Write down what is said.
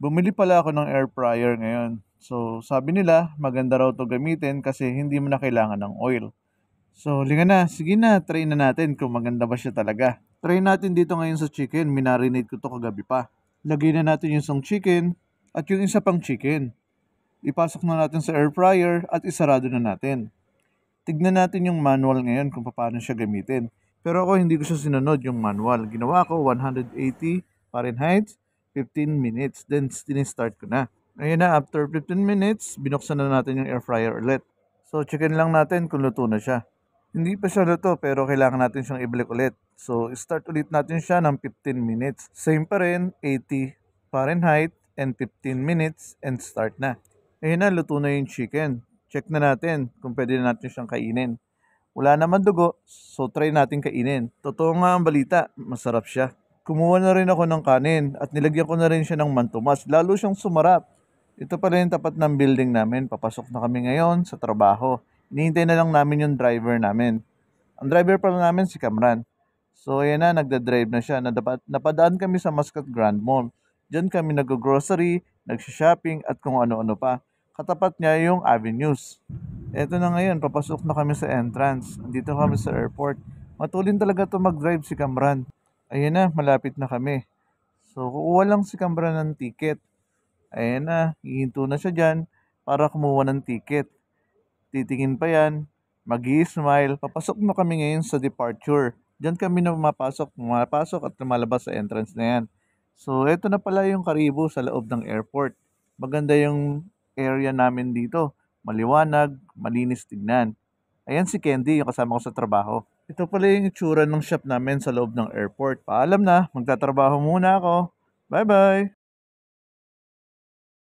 Bumili pala ako ng air fryer ngayon. So, sabi nila, maganda raw to gamitin kasi hindi mo na kailangan ng oil. So, linga na. Sige na, try na natin kung maganda ba siya talaga. Try natin dito ngayon sa chicken. Minarinate ko to kagabi pa. Lagay na natin yung isang chicken at yung isa pang chicken. Ipasok na natin sa air fryer at isarado na natin. Tignan natin yung manual ngayon kung paano siya gamitin. Pero ako hindi ko siya sinunod yung manual. Ginawa ko 180 Fahrenheit 15 minutes. Then, start ko na. Ngayon na, after 15 minutes, binuksan na natin yung air fryer ulit. So, chicken lang natin kung luto na siya. Hindi pa siya luto pero kailangan natin siyang ibalik ulit. So, start ulit natin siya ng 15 minutes. Same pa rin, 80 Fahrenheit and 15 minutes and start na. Ngayon na, luto na yung chicken. Check na natin kung pwede na natin siyang kainin. Wala naman dugo, so try natin kainin. Totoo nga ang balita, masarap siya. Kumuha na rin ako ng kanin at nilagyan ko na rin siya ng mantumas. Lalo siyang sumarap. Ito pala yung tapat ng building namin. Papasok na kami ngayon sa trabaho. Hinihintay na lang namin yung driver namin. Ang driver pala namin si Kamran. So ayan na, nagda-drive na siya. Nadapat, napadaan kami sa Muscat Grand Mall. Diyan kami nag-grocery, nagsha-shopping at kung ano-ano pa. Katapat niya yung Avenues. Ito na ngayon, papasok na kami sa entrance. Dito kami sa airport. Matulin talaga to mag-drive si Kamran. Ayan na, malapit na kami. So, kukuha lang si Kambra ng ticket. Ayan na, hihinto na siya dyan para kumuha ng ticket. Titingin pa yan, mag smile Papasok na kami ngayon sa departure. Diyan kami na mapasok, mapasok at lumalabas sa entrance na yan. So, eto na pala yung Karibo sa loob ng airport. Maganda yung area namin dito. Maliwanag, malinis tignan. Ayan si Candy, yung kasama ko sa trabaho. Ito pala yung itsura ng shop namin sa loob ng airport. Paalam na, magtatrabaho muna ako. Bye-bye!